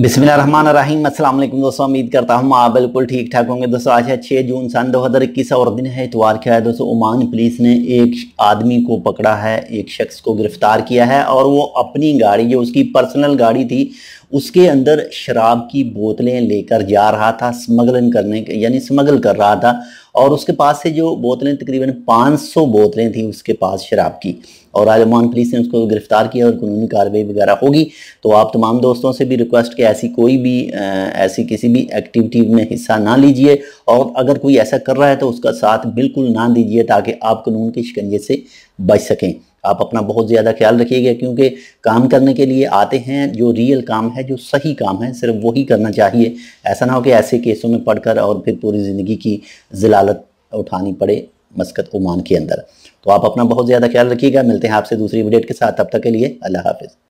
बिसमीम असल दोस्तों उम्मीद करता हूँ आप बिल्कुल ठीक ठाक होंगे दोस्तों आज है छः जून सन दो हज़ार इक्कीस और दिन है इतवार क्या है दोस्तों ओमान पुलिस ने एक आदमी को पकड़ा है एक शख्स को गिरफ्तार किया है और वो अपनी गाड़ी जो उसकी पर्सनल गाड़ी थी उसके अंदर शराब की बोतलें लेकर जा रहा था स्मगलिंग करने यानी स्मगल कर रहा था और उसके पास से जो बोतलें तकरीबन पाँच बोतलें थी उसके पास शराब की और अमान पुलिस ने उसको गिरफ्तार किया और कानूनी कार्रवाई वगैरह होगी तो आप तमाम दोस्तों से भी रिक्वेस्ट के ऐसी कोई भी ऐसी किसी भी एक्टिविटी में हिस्सा ना लीजिए और अगर कोई ऐसा कर रहा है तो उसका साथ बिल्कुल ना दीजिए ताकि आप कानून के शिकंजे से बच सकें आप अपना बहुत ज़्यादा ख्याल रखिएगा क्योंकि काम करने के लिए आते हैं जो रियल काम है जो सही काम है सिर्फ वही करना चाहिए ऐसा ना हो कि ऐसे केसों में पढ़कर और फिर पूरी ज़िंदगी की जलालत उठानी पड़े मस्कत ओमान के अंदर तो आप अपना बहुत ज़्यादा ख्याल रखिएगा मिलते हैं आपसे दूसरी अपडेट के साथ तब तक के लिए अल्लाह हाफिज़